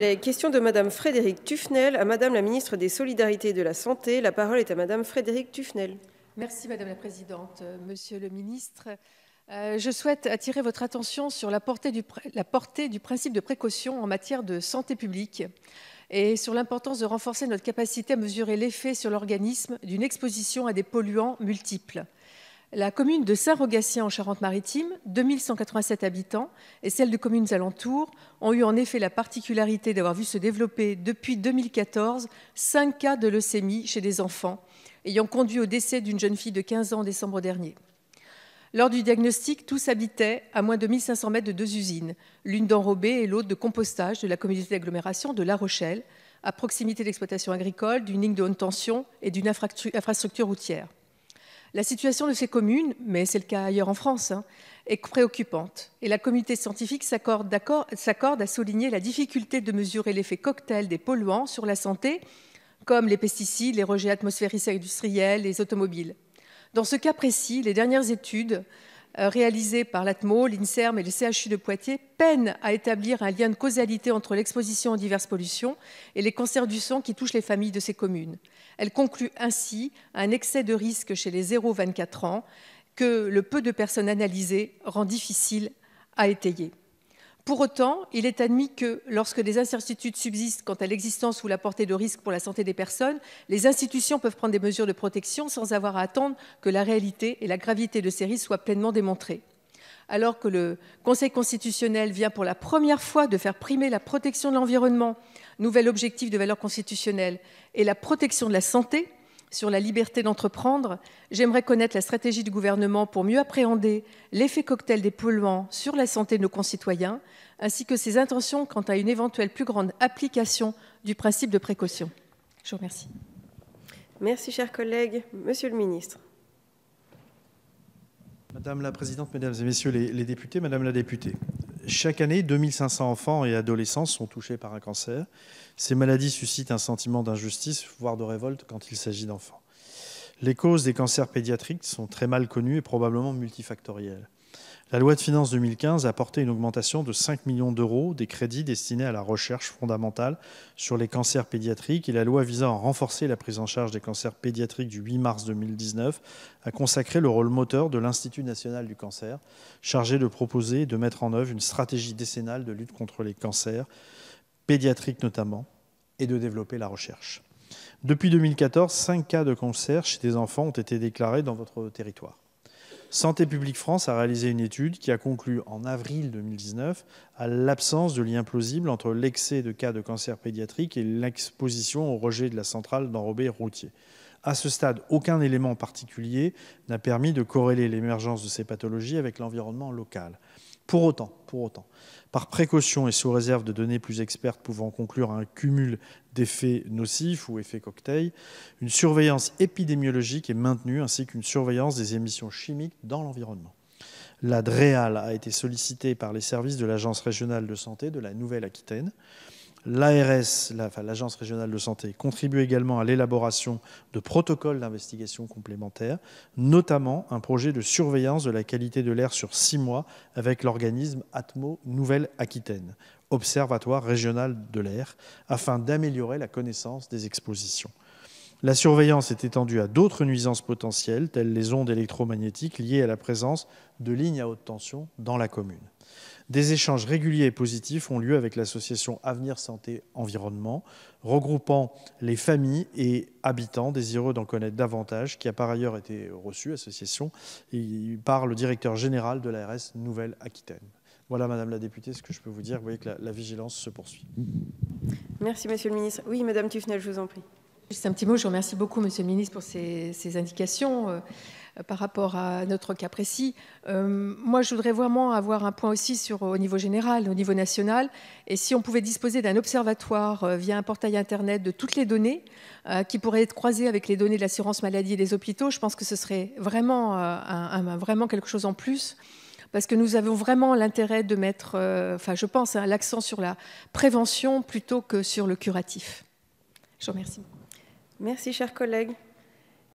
Les questions de Madame Frédérique Tufnel à Madame la ministre des Solidarités et de la Santé. La parole est à Madame Frédérique Tufnel. Merci Madame la Présidente, euh, Monsieur le Ministre. Euh, je souhaite attirer votre attention sur la portée du principe de précaution en matière de santé publique et sur l'importance de renforcer notre capacité à mesurer l'effet sur l'organisme d'une exposition à des polluants multiples. La commune de Saint-Rogatien en Charente-Maritime, 2187 habitants, et celle de communes alentours ont eu en effet la particularité d'avoir vu se développer depuis 2014 cinq cas de leucémie chez des enfants, ayant conduit au décès d'une jeune fille de 15 ans en décembre dernier. Lors du diagnostic, tous habitaient à moins de 1500 mètres de deux usines, l'une d'enrobée et l'autre de compostage de la communauté d'agglomération de La Rochelle, à proximité d'exploitations agricoles, d'une ligne de haute tension et d'une infrastructure routière. La situation de ces communes, mais c'est le cas ailleurs en France, hein, est préoccupante et la communauté scientifique s'accorde à souligner la difficulté de mesurer l'effet cocktail des polluants sur la santé, comme les pesticides, les rejets atmosphériques industriels, les automobiles. Dans ce cas précis, les dernières études euh, Réalisée par l'ATMO, l'INSERM et le CHU de Poitiers peinent à établir un lien de causalité entre l'exposition aux diverses pollutions et les cancers du sang qui touchent les familles de ces communes. Elle conclut ainsi un excès de risque chez les 0-24 ans que le peu de personnes analysées rend difficile à étayer. Pour autant, il est admis que lorsque des incertitudes subsistent quant à l'existence ou la portée de risque pour la santé des personnes, les institutions peuvent prendre des mesures de protection sans avoir à attendre que la réalité et la gravité de ces risques soient pleinement démontrées. Alors que le Conseil constitutionnel vient pour la première fois de faire primer la protection de l'environnement, nouvel objectif de valeur constitutionnelle, et la protection de la santé, sur la liberté d'entreprendre, j'aimerais connaître la stratégie du gouvernement pour mieux appréhender l'effet cocktail des polluants sur la santé de nos concitoyens, ainsi que ses intentions quant à une éventuelle plus grande application du principe de précaution. Je vous remercie. Merci, chers collègues. Monsieur le ministre. Madame la Présidente, Mesdames et Messieurs les, les députés, Madame la députée, chaque année, 2500 enfants et adolescents sont touchés par un cancer. Ces maladies suscitent un sentiment d'injustice, voire de révolte quand il s'agit d'enfants. Les causes des cancers pédiatriques sont très mal connues et probablement multifactorielles. La loi de finances 2015 a apporté une augmentation de 5 millions d'euros des crédits destinés à la recherche fondamentale sur les cancers pédiatriques et la loi visant à renforcer la prise en charge des cancers pédiatriques du 8 mars 2019 a consacré le rôle moteur de l'Institut national du cancer, chargé de proposer et de mettre en œuvre une stratégie décennale de lutte contre les cancers pédiatriques notamment et de développer la recherche. Depuis 2014, 5 cas de cancer chez des enfants ont été déclarés dans votre territoire. Santé publique France a réalisé une étude qui a conclu en avril 2019 à l'absence de lien plausible entre l'excès de cas de cancer pédiatrique et l'exposition au rejet de la centrale d'enrobé routier. À ce stade, aucun élément particulier n'a permis de corréler l'émergence de ces pathologies avec l'environnement local. Pour autant, pour autant, par précaution et sous réserve de données plus expertes pouvant conclure à un cumul d'effets nocifs ou effets cocktail, une surveillance épidémiologique est maintenue ainsi qu'une surveillance des émissions chimiques dans l'environnement. La DREAL a été sollicitée par les services de l'Agence régionale de santé de la Nouvelle-Aquitaine L'ARS, l'Agence régionale de santé, contribue également à l'élaboration de protocoles d'investigation complémentaires, notamment un projet de surveillance de la qualité de l'air sur six mois avec l'organisme Atmo Nouvelle-Aquitaine, Observatoire régional de l'air, afin d'améliorer la connaissance des expositions. La surveillance est étendue à d'autres nuisances potentielles, telles les ondes électromagnétiques liées à la présence de lignes à haute tension dans la commune. Des échanges réguliers et positifs ont lieu avec l'association Avenir Santé Environnement, regroupant les familles et habitants désireux d'en connaître davantage, qui a par ailleurs été reçue, association, par le directeur général de l'ARS Nouvelle-Aquitaine. Voilà, Madame la députée, ce que je peux vous dire. Vous voyez que la, vigilance se poursuit. Merci, Monsieur le ministre. Oui, Madame Tufnel, je vous en prie. Juste un petit mot. Je remercie beaucoup, Monsieur le ministre, pour ces, ces indications. Euh, euh, par rapport à notre cas précis. Euh, moi, je voudrais vraiment avoir un point aussi au niveau général, au niveau national. Et si on pouvait disposer d'un observatoire euh, via un portail Internet de toutes les données qui pourraient être croisées avec les données de l'assurance maladie et des hôpitaux, je pense que ce serait vraiment, quelque chose en plus parce que nous avons vraiment l'intérêt de mettre, enfin je pense, hein, l'accent sur la prévention plutôt que sur le curatif. Je vous remercie. Merci, chers collègues.